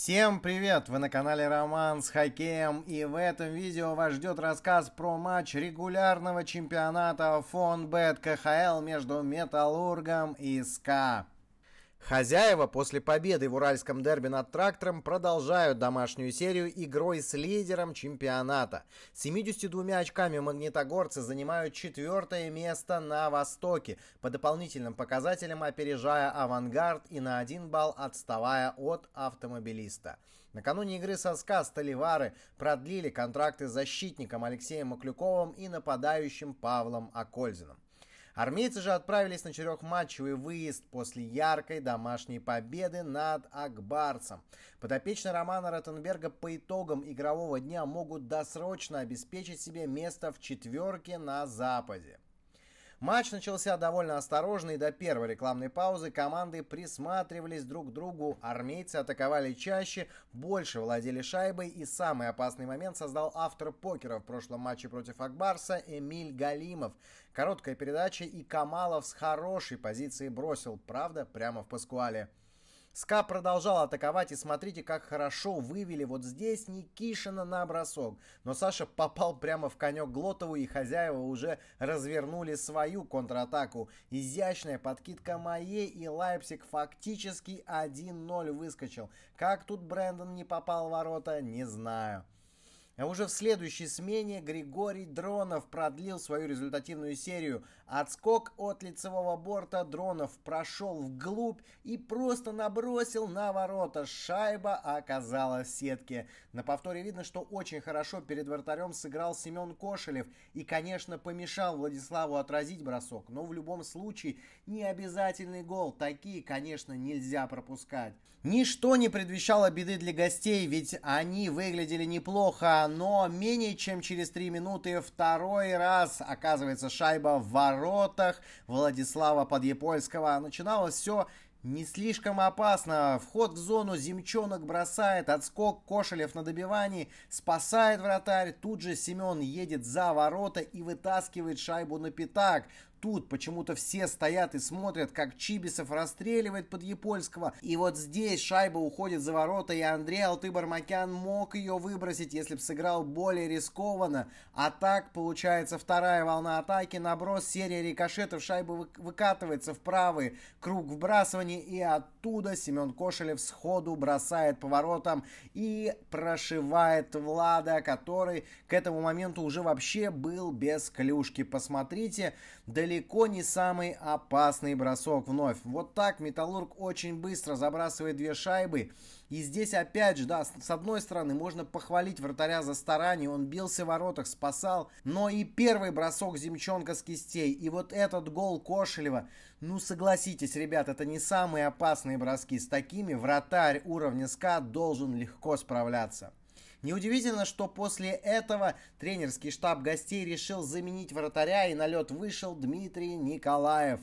Всем привет! Вы на канале Роман с хоккеем и в этом видео вас ждет рассказ про матч регулярного чемпионата фонбет КХЛ между Металлургом и СКА. Хозяева после победы в уральском дерби над трактором продолжают домашнюю серию игрой с лидером чемпионата. 72 очками магнитогорцы занимают четвертое место на Востоке, по дополнительным показателям опережая «Авангард» и на один балл отставая от «Автомобилиста». Накануне игры со СКА «Столивары» продлили контракты с защитником Алексеем Маклюковым и нападающим Павлом Акользиным. Армейцы же отправились на четырехматчевый выезд после яркой домашней победы над Акбарцем. Подопечные Романа Ротенберга по итогам игрового дня могут досрочно обеспечить себе место в четверке на Западе. Матч начался довольно осторожно, и до первой рекламной паузы команды присматривались друг к другу. Армейцы атаковали чаще, больше владели шайбой, и самый опасный момент создал автор покера в прошлом матче против Акбарса Эмиль Галимов. Короткая передача, и Камалов с хорошей позиции бросил, правда, прямо в Паскуале. СКА продолжал атаковать, и смотрите, как хорошо вывели вот здесь Никишина на бросок. Но Саша попал прямо в конек Глотову, и хозяева уже развернули свою контратаку. Изящная подкидка моей, и Лайпсик фактически 1-0 выскочил. Как тут Брэндон не попал в ворота, не знаю. А уже в следующей смене Григорий Дронов продлил свою результативную серию. Отскок от лицевого борта Дронов прошел вглубь и просто набросил на ворота. Шайба оказалась в сетке. На повторе видно, что очень хорошо перед вратарем сыграл Семен Кошелев и, конечно, помешал Владиславу отразить бросок. Но в любом случае не обязательный гол. Такие, конечно, нельзя пропускать. Ничто не предвещало беды для гостей, ведь они выглядели неплохо, а но менее чем через 3 минуты второй раз оказывается шайба в воротах Владислава Подъепольского. Начиналось все не слишком опасно. Вход в зону Земчонок бросает, отскок Кошелев на добивании, спасает вратарь. Тут же Семен едет за ворота и вытаскивает шайбу на пятак. Тут почему-то все стоят и смотрят, как Чибисов расстреливает под Япольского. И вот здесь шайба уходит за ворота, и Андрей Алтыбармакян мог ее выбросить, если бы сыграл более рискованно. А так, получается, вторая волна атаки, наброс, серия рикошетов, шайба выкатывается в правый круг вбрасывания, и оттуда Семен Кошелев сходу бросает по воротам и прошивает Влада, который к этому моменту уже вообще был без клюшки. Посмотрите, далеко далеко не самый опасный бросок вновь. Вот так Металлург очень быстро забрасывает две шайбы. И здесь опять же, да, с одной стороны можно похвалить вратаря за старание, он бился в воротах, спасал, но и первый бросок Зимченко с кистей, и вот этот гол Кошелева, ну согласитесь, ребят, это не самые опасные броски, с такими вратарь уровня СКА должен легко справляться. Неудивительно, что после этого тренерский штаб гостей решил заменить вратаря, и на лед вышел Дмитрий Николаев.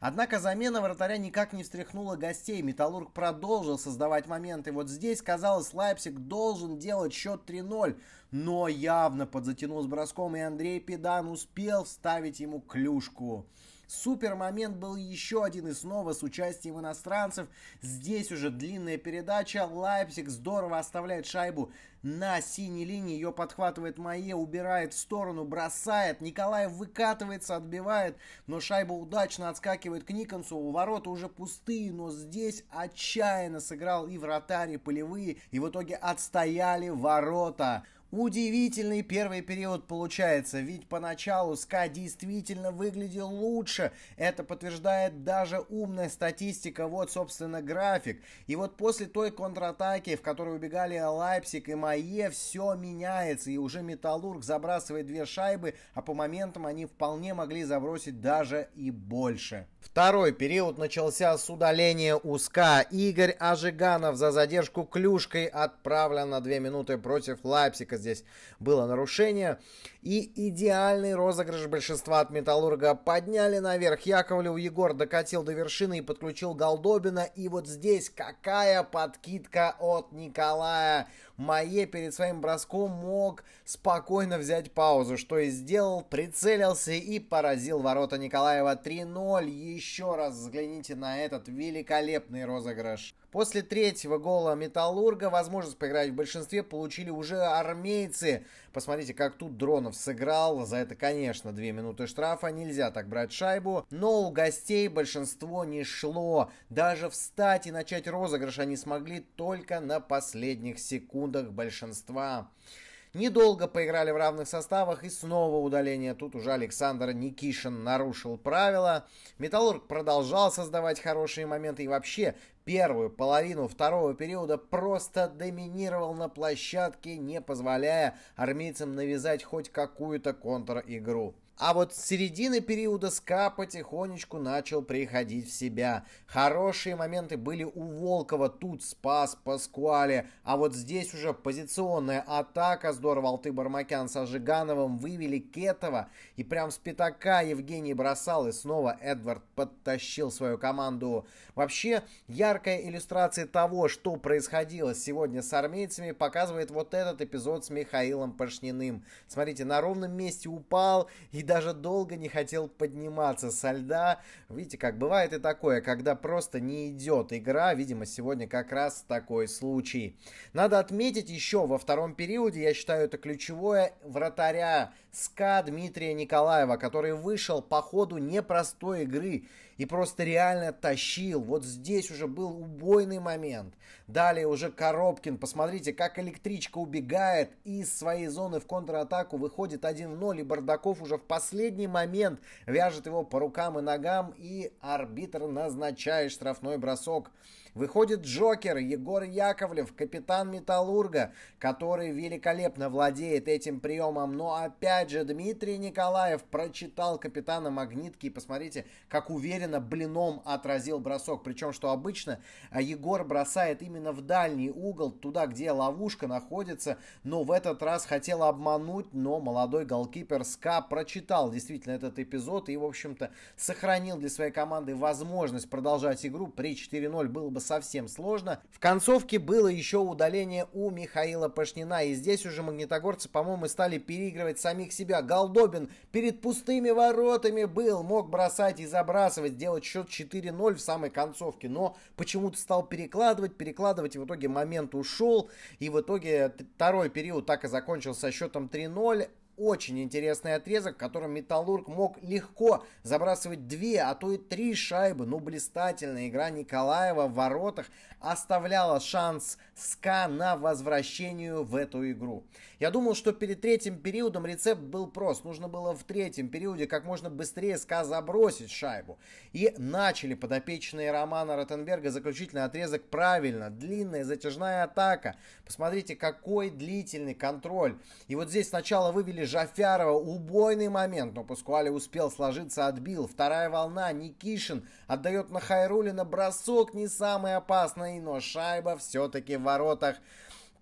Однако замена вратаря никак не встряхнула гостей. Металлург продолжил создавать моменты. Вот здесь, казалось, Лайпсик должен делать счет 3-0. Но явно подзатянул с броском, и Андрей Педан успел вставить ему клюшку. Супер момент был еще один и снова с участием иностранцев. Здесь уже длинная передача. Лайпсик здорово оставляет шайбу на синей линии. Ее подхватывает Майе, убирает в сторону, бросает. Николаев выкатывается, отбивает, но шайба удачно отскакивает к Никонсу. У ворота уже пустые, но здесь отчаянно сыграл и вратарь, и полевые. И в итоге отстояли ворота. Удивительный первый период получается, ведь поначалу СКА действительно выглядел лучше. Это подтверждает даже умная статистика. Вот, собственно, график. И вот после той контратаки, в которой убегали Лайпсик и Майе, все меняется. И уже Металлург забрасывает две шайбы, а по моментам они вполне могли забросить даже и больше. Второй период начался с удаления УСКА. Игорь Ажиганов за задержку клюшкой отправлен на 2 минуты против Лайпсика. Здесь было нарушение. И идеальный розыгрыш большинства от Металлурга подняли наверх. Яковлев Егор докатил до вершины и подключил Голдобина. И вот здесь какая подкидка от Николая Мае перед своим броском мог спокойно взять паузу, что и сделал, прицелился и поразил ворота Николаева 3-0. Еще раз взгляните на этот великолепный розыгрыш. После третьего гола «Металлурга» возможность поиграть в большинстве получили уже армейцы. Посмотрите, как тут Дронов сыграл. За это, конечно, две минуты штрафа. Нельзя так брать шайбу. Но у гостей большинство не шло. Даже встать и начать розыгрыш они смогли только на последних секундах большинства. Недолго поиграли в равных составах и снова удаление. Тут уже Александр Никишин нарушил правила. Металлург продолжал создавать хорошие моменты и вообще первую половину второго периода просто доминировал на площадке, не позволяя армейцам навязать хоть какую-то контр-игру. А вот с середины периода СКА потихонечку начал приходить в себя. Хорошие моменты были у Волкова, тут спас Паскуале, а вот здесь уже позиционная атака здорово Алты Бармакян с Ажигановым вывели Кетова, и прям с пятака Евгений бросал, и снова Эдвард подтащил свою команду. Вообще, яркая иллюстрация того, что происходило сегодня с армейцами, показывает вот этот эпизод с Михаилом Пашниным. Смотрите, на ровном месте упал и даже долго не хотел подниматься со льда. Видите, как бывает и такое, когда просто не идет игра. Видимо, сегодня как раз такой случай. Надо отметить еще во втором периоде, я считаю это ключевое, вратаря СКА Дмитрия Николаева, который вышел по ходу непростой игры и просто реально тащил. Вот здесь уже был убойный момент. Далее уже Коробкин. Посмотрите, как электричка убегает из своей зоны в контратаку. Выходит 1-0 и Бардаков уже в последний момент вяжет его по рукам и ногам. И арбитр назначает штрафной бросок. Выходит Джокер, Егор Яковлев, капитан Металлурга, который великолепно владеет этим приемом. Но опять же, Дмитрий Николаев прочитал капитана Магнитки. И посмотрите, как уверенно блином отразил бросок. Причем, что обычно а, Егор бросает именно в дальний угол, туда, где ловушка находится. Но в этот раз хотел обмануть, но молодой голкипер Ска прочитал действительно этот эпизод и, в общем-то, сохранил для своей команды возможность продолжать игру. При 4-0 было бы совсем сложно. В концовке было еще удаление у Михаила Пашнина, и здесь уже магнитогорцы, по-моему, стали переигрывать самих себя. Голдобин перед пустыми воротами был, мог бросать и забрасывать, делать счет 4-0 в самой концовке, но почему-то стал перекладывать, перекладывать, и в итоге момент ушел, и в итоге второй период так и закончился со счетом 3-0, очень интересный отрезок, в котором Металлург мог легко забрасывать две, а то и три шайбы. но ну, блистательная игра Николаева в воротах оставляла шанс СКА на возвращению в эту игру. Я думал, что перед третьим периодом рецепт был прост. Нужно было в третьем периоде как можно быстрее СКА забросить шайбу. И начали подопечные Романа Ротенберга заключительный отрезок правильно. Длинная затяжная атака. Посмотрите, какой длительный контроль. И вот здесь сначала вывели Жафярова. Убойный момент, но Пускуали успел сложиться, отбил. Вторая волна. Никишин отдает на Хайрулина бросок, не самый опасный, но шайба все-таки в воротах.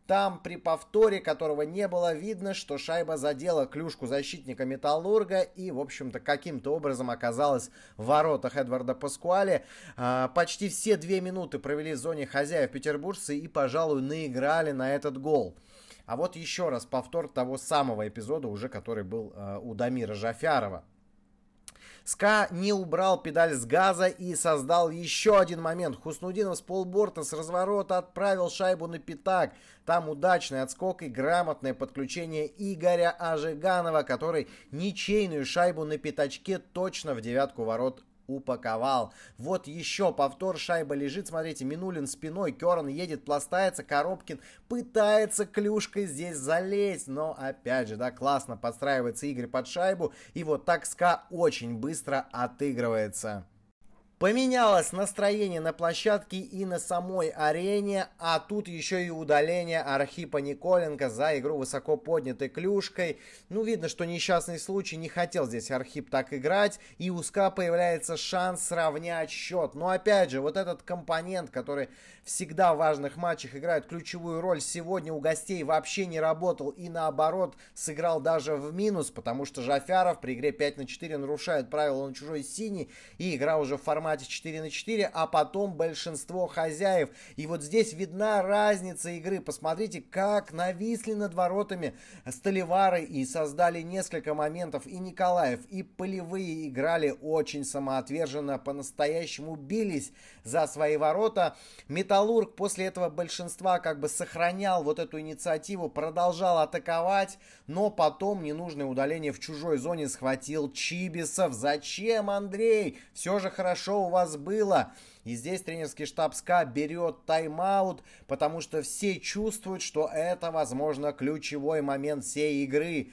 Там при повторе, которого не было, видно, что шайба задела клюшку защитника Металлурга и, в общем-то, каким-то образом оказалась в воротах Эдварда Паскуали. А, почти все две минуты провели в зоне хозяев петербуржцы и, пожалуй, наиграли на этот гол. А вот еще раз повтор того самого эпизода, уже который был э, у Дамира Жафярова. СКА не убрал педаль с газа и создал еще один момент. Хуснудинов с полборта с разворота отправил шайбу на пятак. Там удачный отскок и грамотное подключение Игоря Ажиганова, который ничейную шайбу на пятачке точно в девятку ворот упаковал. Вот еще повтор, шайба лежит, смотрите, Минулин спиной, Керн едет, пластается, Коробкин пытается клюшкой здесь залезть, но опять же, да, классно подстраивается Игорь под шайбу, и вот так СКА очень быстро отыгрывается. Поменялось настроение на площадке и на самой арене, а тут еще и удаление Архипа Николенко за игру высоко поднятой клюшкой. Ну, видно, что несчастный случай, не хотел здесь Архип так играть, и у СКА появляется шанс сравнять счет. Но опять же, вот этот компонент, который всегда в важных матчах играет ключевую роль, сегодня у гостей вообще не работал и наоборот сыграл даже в минус, потому что Жафяров при игре 5 на 4 нарушает правила на чужой синий, и игра уже в формате формате 4 на 4, а потом большинство хозяев. И вот здесь видна разница игры. Посмотрите, как нависли над воротами Столивары и создали несколько моментов. И Николаев, и Полевые играли очень самоотверженно, по-настоящему бились за свои ворота. Металлург после этого большинства как бы сохранял вот эту инициативу, продолжал атаковать, но потом ненужное удаление в чужой зоне схватил Чибисов. Зачем, Андрей? Все же хорошо хорошо у вас было. И здесь тренерский штаб СКА берет тайм-аут, потому что все чувствуют, что это, возможно, ключевой момент всей игры.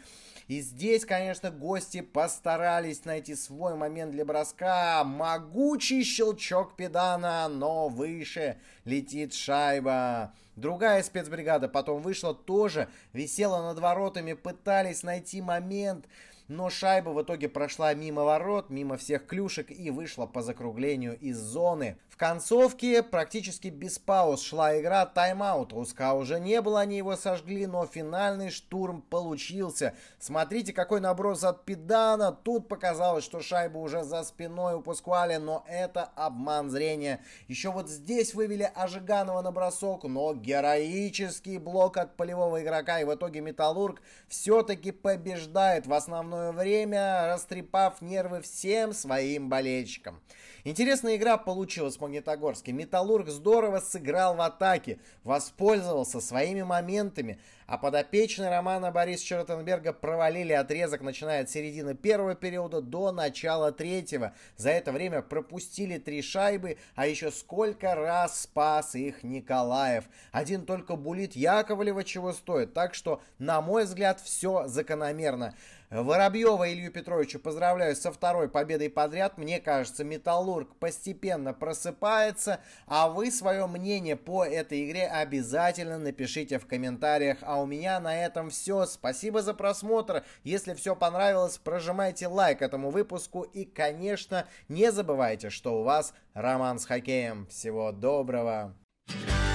И здесь, конечно, гости постарались найти свой момент для броска. Могучий щелчок педана, но выше летит шайба. Другая спецбригада потом вышла тоже, висела над воротами, пытались найти момент но шайба в итоге прошла мимо ворот, мимо всех клюшек и вышла по закруглению из зоны. В концовке практически без пауз шла игра тайм-аут. Руска уже не было, они его сожгли, но финальный штурм получился. Смотрите, какой наброс от Педана. Тут показалось, что шайба уже за спиной у Паскуале, но это обман зрения. Еще вот здесь вывели Ажиганова на бросок, но героический блок от полевого игрока. И в итоге Металлург все-таки побеждает в основной самое э, время, растрепав нервы всем своим болельщикам. Интересная игра получилась в Магнитогорске. Металлург здорово сыграл в атаке, воспользовался своими моментами, а подопечные Романа Бориса Чертенберга провалили отрезок, начиная от середины первого периода до начала третьего. За это время пропустили три шайбы, а еще сколько раз спас их Николаев. Один только булит Яковлева чего стоит, так что, на мой взгляд, все закономерно. Воробьева Илью Петровичу поздравляю со второй победой подряд. Мне кажется, Металлург постепенно просыпается, а вы свое мнение по этой игре обязательно напишите в комментариях. А у меня на этом все. Спасибо за просмотр. Если все понравилось, прожимайте лайк этому выпуску и, конечно, не забывайте, что у вас роман с хоккеем. Всего доброго! Yeah.